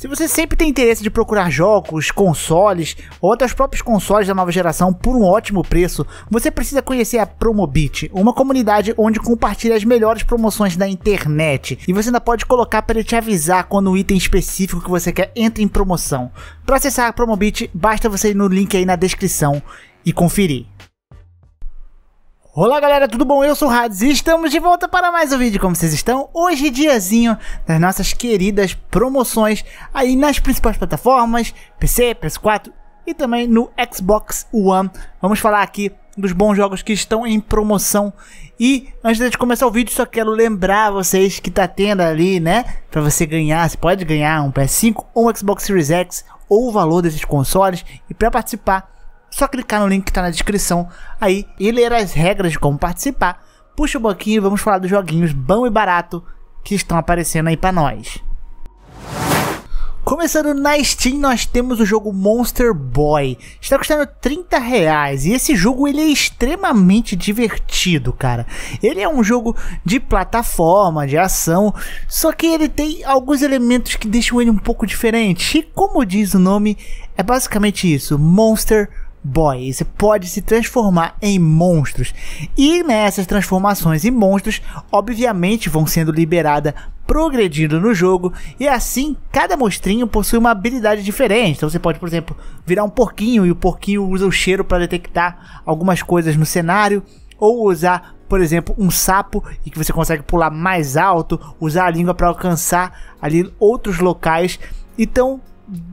Se você sempre tem interesse de procurar jogos, consoles ou até os próprios consoles da nova geração por um ótimo preço, você precisa conhecer a Promobit, uma comunidade onde compartilha as melhores promoções da internet e você ainda pode colocar para ele te avisar quando o item específico que você quer entra em promoção. Para acessar a Promobit, basta você ir no link aí na descrição e conferir. Olá galera, tudo bom? Eu sou o Hades e estamos de volta para mais um vídeo. Como vocês estão? Hoje diazinho das nossas queridas promoções aí nas principais plataformas, PC, PS4 e também no Xbox One. Vamos falar aqui dos bons jogos que estão em promoção. E antes de começar o vídeo, só quero lembrar vocês que tá tendo ali, né, para você ganhar, você pode ganhar um PS5 ou um Xbox Series X ou o valor desses consoles e para participar só clicar no link que está na descrição aí e ler as regras de como participar. Puxa o um banquinho e vamos falar dos joguinhos bom e barato que estão aparecendo aí para nós. Começando na Steam, nós temos o jogo Monster Boy. Está custando 30 reais e esse jogo ele é extremamente divertido, cara. Ele é um jogo de plataforma, de ação, só que ele tem alguns elementos que deixam ele um pouco diferente. E como diz o nome, é basicamente isso, Monster Boy boy. Você pode se transformar em monstros. E nessas né, transformações em monstros, obviamente, vão sendo liberadas progredindo no jogo. E assim, cada monstrinho possui uma habilidade diferente. Então você pode, por exemplo, virar um porquinho e o porquinho usa o cheiro para detectar algumas coisas no cenário. Ou usar, por exemplo, um sapo e que você consegue pular mais alto, usar a língua para alcançar ali outros locais. Então,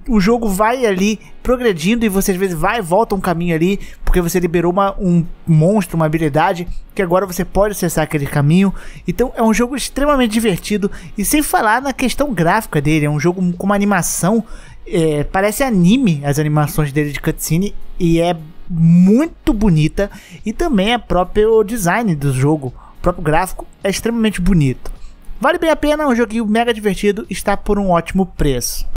o jogo vai ali progredindo e você às vezes vai e volta um caminho ali, porque você liberou uma, um monstro, uma habilidade, que agora você pode acessar aquele caminho. Então é um jogo extremamente divertido e sem falar na questão gráfica dele, é um jogo com uma animação, é, parece anime as animações dele de cutscene e é muito bonita e também é próprio design do jogo, o próprio gráfico é extremamente bonito. Vale bem a pena, é um joguinho mega divertido, está por um ótimo preço.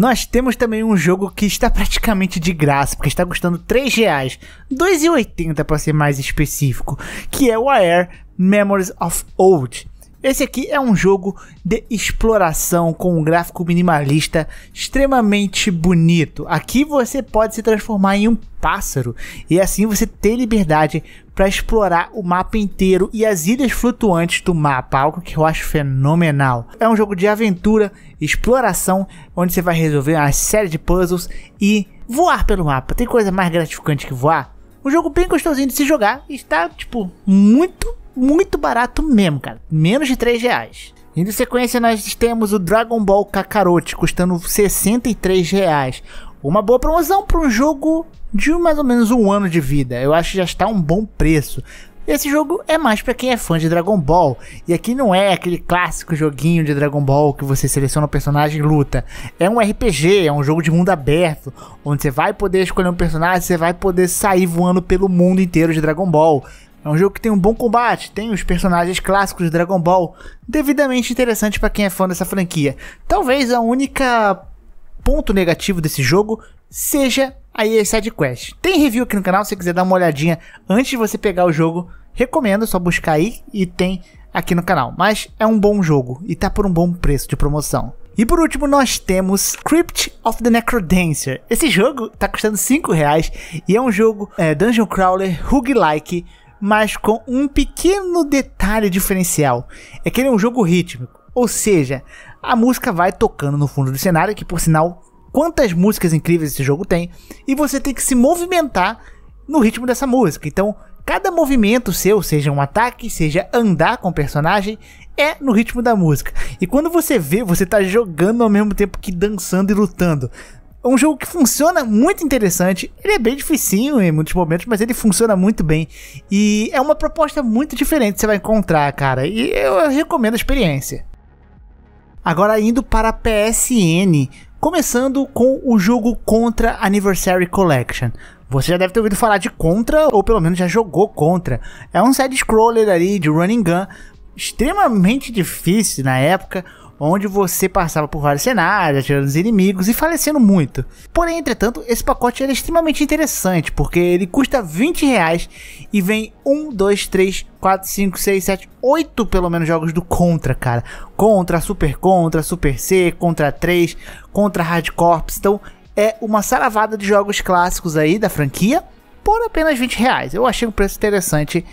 Nós temos também um jogo que está praticamente de graça, porque está custando 3 reais, 2,80 para ser mais específico, que é o Air Memories of Old. Esse aqui é um jogo de exploração com um gráfico minimalista extremamente bonito. Aqui você pode se transformar em um pássaro e assim você tem liberdade para explorar o mapa inteiro e as ilhas flutuantes do mapa, algo que eu acho fenomenal. É um jogo de aventura, exploração, onde você vai resolver uma série de puzzles e voar pelo mapa. Tem coisa mais gratificante que voar? Um jogo bem gostosinho de se jogar e está tipo muito muito barato mesmo, cara. Menos de 3 reais. Em sequência, nós temos o Dragon Ball Kakarot, custando 63 reais. Uma boa promoção para um jogo de mais ou menos um ano de vida. Eu acho que já está um bom preço. Esse jogo é mais para quem é fã de Dragon Ball. E aqui não é aquele clássico joguinho de Dragon Ball que você seleciona um personagem e luta. É um RPG, é um jogo de mundo aberto, onde você vai poder escolher um personagem, você vai poder sair voando pelo mundo inteiro de Dragon Ball. É um jogo que tem um bom combate, tem os personagens clássicos de Dragon Ball, devidamente interessante para quem é fã dessa franquia. Talvez a única ponto negativo desse jogo seja aí as side quest. Tem review aqui no canal, se você quiser dar uma olhadinha antes de você pegar o jogo, recomendo, é só buscar aí e tem aqui no canal. Mas é um bom jogo e tá por um bom preço de promoção. E por último, nós temos Crypt of the Necrodancer. Esse jogo tá custando 5 reais e é um jogo é, dungeon crawler roguelike mas com um pequeno detalhe diferencial: é que ele é um jogo rítmico, ou seja, a música vai tocando no fundo do cenário, que por sinal, quantas músicas incríveis esse jogo tem, e você tem que se movimentar no ritmo dessa música. Então, cada movimento seu, seja um ataque, seja andar com o personagem, é no ritmo da música. E quando você vê, você está jogando ao mesmo tempo que dançando e lutando. É um jogo que funciona muito interessante. Ele é bem dificinho em muitos momentos, mas ele funciona muito bem. E é uma proposta muito diferente que você vai encontrar, cara. E eu recomendo a experiência. Agora indo para a PSN, começando com o jogo Contra Anniversary Collection. Você já deve ter ouvido falar de Contra, ou pelo menos já jogou Contra. É um side-scroller ali de running gun, extremamente difícil na época, onde você passava por vários cenários, atirando os inimigos e falecendo muito. Porém, entretanto, esse pacote é extremamente interessante, porque ele custa 20 reais e vem 1, 2, 3, 4, 5, 6, 7, 8 pelo menos jogos do Contra, cara. Contra, Super Contra, Super C, Contra 3, Contra Hard Corps. Então, é uma saravada de jogos clássicos aí da franquia por apenas 20 reais. Eu achei um preço interessante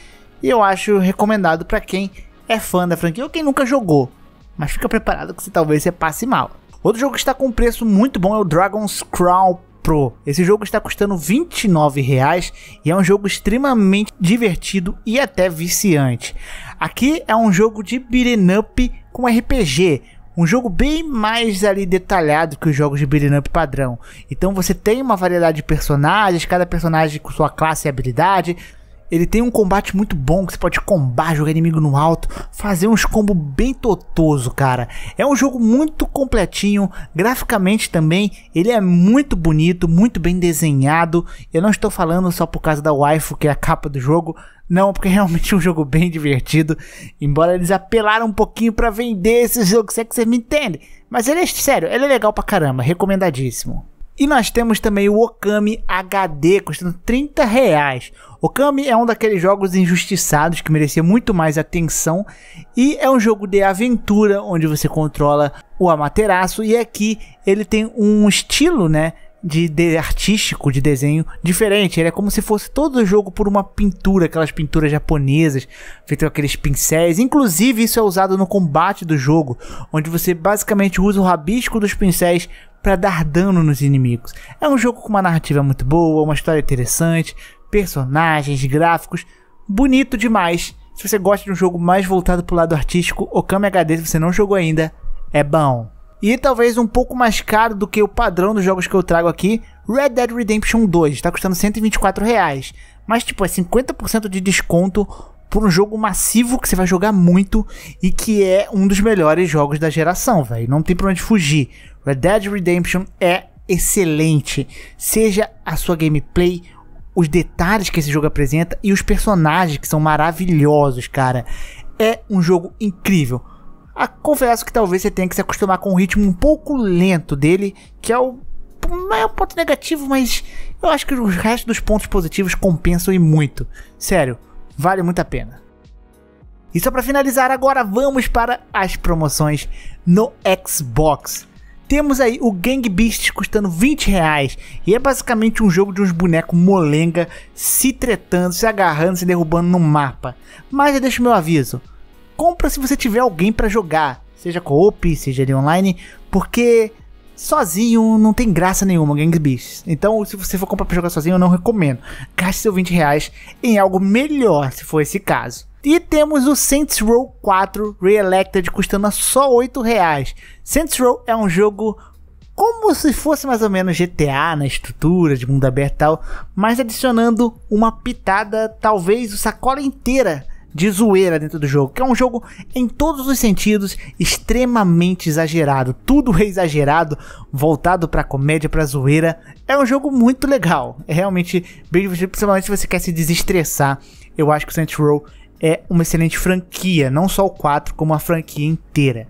e eu acho recomendado para quem é fã da franquia ou quem nunca jogou mas fica preparado que você talvez você passe mal. Outro jogo que está com um preço muito bom é o Dragon's Crown Pro. Esse jogo está custando R$ 29,00 e é um jogo extremamente divertido e até viciante. Aqui é um jogo de beat'em up com RPG, um jogo bem mais ali detalhado que os jogos de beat'em up padrão. Então você tem uma variedade de personagens, cada personagem com sua classe e habilidade, ele tem um combate muito bom, que você pode combar, jogar inimigo no alto, fazer uns combo bem totoso, cara. É um jogo muito completinho, graficamente também, ele é muito bonito, muito bem desenhado. Eu não estou falando só por causa da waifu, que é a capa do jogo, não, porque é realmente é um jogo bem divertido, embora eles apelaram um pouquinho para vender esse jogo, se é que você me entende. Mas ele é sério, ele é legal pra caramba, recomendadíssimo. E nós temos também o Okami HD, custando 30 reais. Okami é um daqueles jogos injustiçados que merecia muito mais atenção. E é um jogo de aventura onde você controla o Amaterasu. E aqui ele tem um estilo, né? de, de, artístico, de desenho diferente. Ele é como se fosse todo o jogo por uma pintura, aquelas pinturas japonesas, feitas com aqueles pincéis. Inclusive, isso é usado no combate do jogo, onde você basicamente usa o rabisco dos pincéis para dar dano nos inimigos. É um jogo com uma narrativa muito boa, uma história interessante, personagens, gráficos, bonito demais. Se você gosta de um jogo mais voltado para o lado artístico, Okami HD, se você não jogou ainda, é bom. E talvez um pouco mais caro do que o padrão dos jogos que eu trago aqui, Red Dead Redemption 2, tá custando 124 reais. Mas tipo, é 50% de desconto por um jogo massivo que você vai jogar muito e que é um dos melhores jogos da geração, velho. Não tem pra onde fugir. Red Dead Redemption é excelente. Seja a sua gameplay, os detalhes que esse jogo apresenta e os personagens que são maravilhosos, cara. É um jogo incrível. Ah, confesso que talvez você tenha que se acostumar com o ritmo um pouco lento dele, que é o maior ponto negativo, mas eu acho que os restos dos pontos positivos compensam e muito. Sério, vale muito a pena. E só para finalizar, agora vamos para as promoções no Xbox. Temos aí o Gang Beast custando 20 reais. E é basicamente um jogo de uns bonecos molenga se tretando, se agarrando, se derrubando no mapa. Mas eu deixo meu aviso: compra se você tiver alguém para jogar, seja co-op, seja ele online, porque sozinho não tem graça nenhuma Gangs Beasts. Então, se você for comprar pra jogar sozinho, eu não recomendo. Gaste seu 20 reais em algo melhor, se for esse caso. E temos o Saints Row 4 Reelected custando só 8 reais. Saints Row é um jogo como se fosse mais ou menos GTA na estrutura de mundo aberto e tal, mas adicionando uma pitada, talvez o sacola inteira de zoeira dentro do jogo, que é um jogo em todos os sentidos extremamente exagerado, tudo é exagerado, voltado para comédia, para zoeira. É um jogo muito legal, é realmente bem divertido, principalmente se você quer se desestressar. Eu acho que o Saints Row é uma excelente franquia, não só o 4, como a franquia inteira.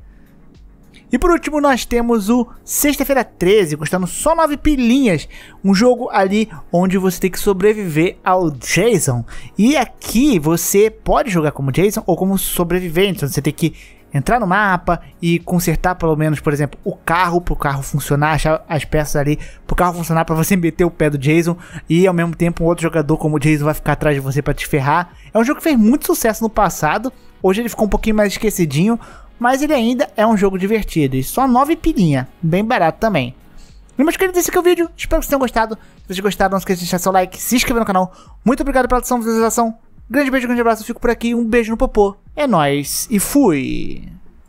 E por último, nós temos o Sexta-feira 13, custando só 9 pilinhas. Um jogo ali onde você tem que sobreviver ao Jason. E aqui você pode jogar como Jason ou como sobrevivente. Então você tem que entrar no mapa e consertar pelo menos, por exemplo, o carro para o carro funcionar, achar as peças ali para o carro funcionar para você meter o pé do Jason e ao mesmo tempo um outro jogador como o Jason vai ficar atrás de você para te ferrar. É um jogo que fez muito sucesso no passado, hoje ele ficou um pouquinho mais esquecidinho, mas ele ainda é um jogo divertido e só 9 pilinha, bem barato também. E meus queridos, esse aqui é o vídeo, espero que vocês tenham gostado. Se vocês gostaram, não esqueça de deixar seu like, se inscrever no canal. Muito obrigado pela atenção e visualização. Grande beijo, grande abraço, eu fico por aqui, um beijo no popô, é nóis e fui!